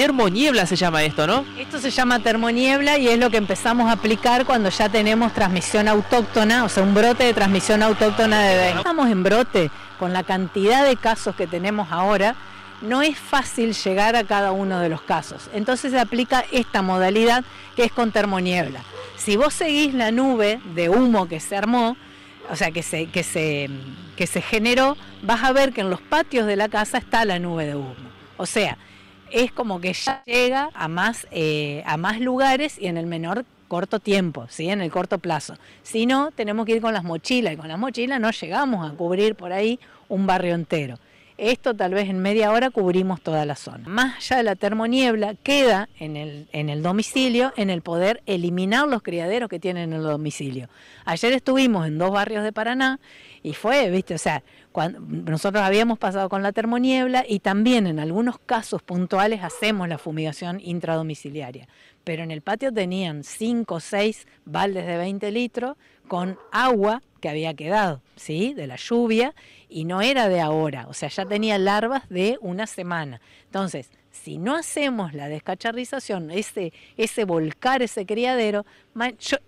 Termoniebla se llama esto, ¿no? Esto se llama termoniebla y es lo que empezamos a aplicar cuando ya tenemos transmisión autóctona, o sea, un brote de transmisión autóctona de Estamos en brote con la cantidad de casos que tenemos ahora. No es fácil llegar a cada uno de los casos. Entonces se aplica esta modalidad que es con termoniebla. Si vos seguís la nube de humo que se armó, o sea, que se, que se, que se generó, vas a ver que en los patios de la casa está la nube de humo. O sea, es como que ya llega a más, eh, a más lugares y en el menor corto tiempo, ¿sí? en el corto plazo. Si no, tenemos que ir con las mochilas y con las mochilas no llegamos a cubrir por ahí un barrio entero. Esto tal vez en media hora cubrimos toda la zona. Más allá de la termoniebla, queda en el, en el domicilio, en el poder eliminar los criaderos que tienen en el domicilio. Ayer estuvimos en dos barrios de Paraná y fue, viste, o sea, nosotros habíamos pasado con la termoniebla y también en algunos casos puntuales hacemos la fumigación intradomiciliaria. Pero en el patio tenían 5 o 6 baldes de 20 litros con agua que había quedado, ¿sí? De la lluvia y no era de ahora, o sea, ya tenía larvas de una semana. Entonces, si no hacemos la descacharrización, ese, volcar ese criadero,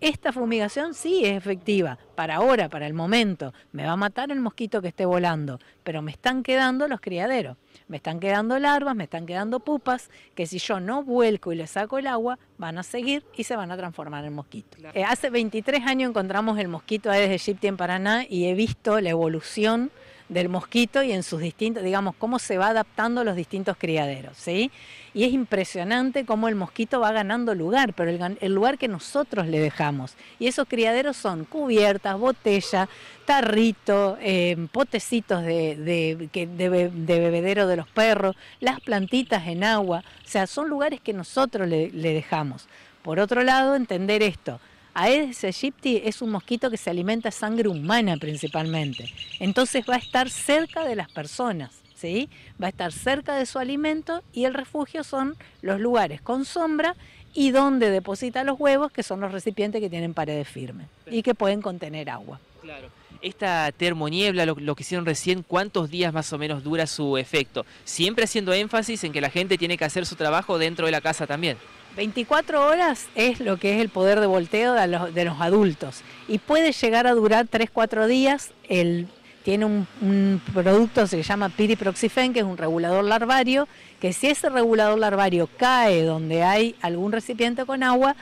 esta fumigación sí es efectiva, para ahora, para el momento. Me va a matar el mosquito que esté volando, pero me están quedando los criaderos, me están quedando larvas, me están quedando pupas, que si yo no vuelco y le saco el agua, van a seguir y se van a transformar en mosquito. Eh, hace 23 años encontramos el mosquito Aedes aegypti en Paraná y he visto la evolución del mosquito y en sus distintos, digamos, cómo se va adaptando a los distintos criaderos, ¿sí? Y es impresionante cómo el mosquito va ganando lugar, pero el, lugar que nosotros le dejamos. Y esos criaderos son cubiertas, botellas, tarrito, eh, potecitos de, bebedero de los perros, las plantitas en agua, o sea, son lugares que nosotros le dejamos. Por otro lado, entender esto, Aedes aegypti es un mosquito que se alimenta sangre humana principalmente. Entonces va a estar cerca de las personas, ¿sí? Va a estar cerca de su alimento y el refugio son los lugares con sombra y donde deposita los huevos, que son los recipientes que tienen paredes firmes y que pueden contener agua. Claro. Esta termoniebla, lo, que hicieron recién, ¿cuántos días más o menos dura su efecto? Siempre haciendo énfasis en que la gente tiene que hacer su trabajo dentro de la casa también. 24 horas es lo que es el poder de volteo de los, adultos y puede llegar a durar 3-4 días. El, tiene un, producto, se llama piriproxifen, que es un regulador larvario, que si ese regulador larvario cae donde hay algún recipiente con agua,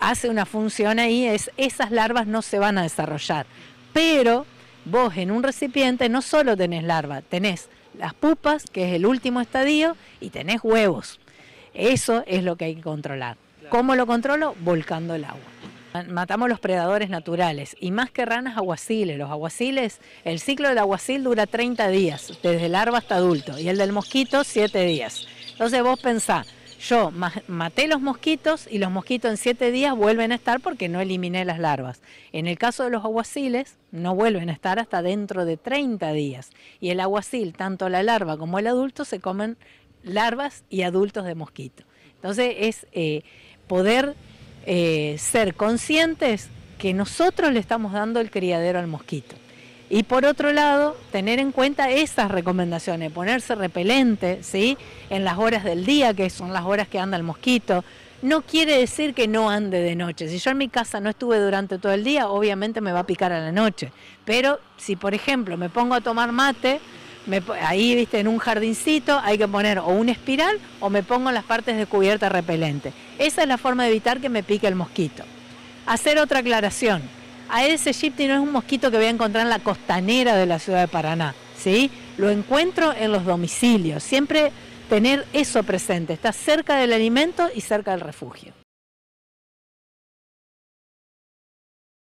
hace una función ahí, es, esas larvas no se van a desarrollar. Pero vos en un recipiente no solo tenés larva, tenés las pupas, que es el último estadio, y tenés huevos. Eso es lo que hay que controlar. ¿Cómo lo controlo? Volcando el agua. Matamos los predadores naturales y más que ranas, aguaciles. Los aguaciles, el ciclo del aguacil dura 30 días, desde larva hasta adulto, y el del mosquito 7 días. Entonces vos pensá, yo maté los mosquitos y los mosquitos en 7 días vuelven a estar porque no eliminé las larvas. En el caso de los aguaciles, no vuelven a estar hasta dentro de 30 días. Y el aguacil, tanto la larva como el adulto, se comen larvas y adultos de mosquito. Entonces es eh, poder eh, ser conscientes que nosotros le estamos dando el criadero al mosquito. Y por otro lado, tener en cuenta esas recomendaciones, ponerse repelente, ¿sí? En las horas del día, que son las horas que anda el mosquito. No quiere decir que no ande de noche. Si yo en mi casa no estuve durante todo el día, obviamente me va a picar a la noche. Pero si, por ejemplo, me pongo a tomar mate, ahí, viste, en un jardincito hay que poner o un espiral o me pongo en las partes de cubierta repelente. Esa es la forma de evitar que me pique el mosquito. Hacer otra aclaración. Aedes aegypti no es un mosquito que voy a encontrar en la costanera de la ciudad de Paraná, ¿sí? Lo encuentro en los domicilios. Siempre tener eso presente. Está cerca del alimento y cerca del refugio.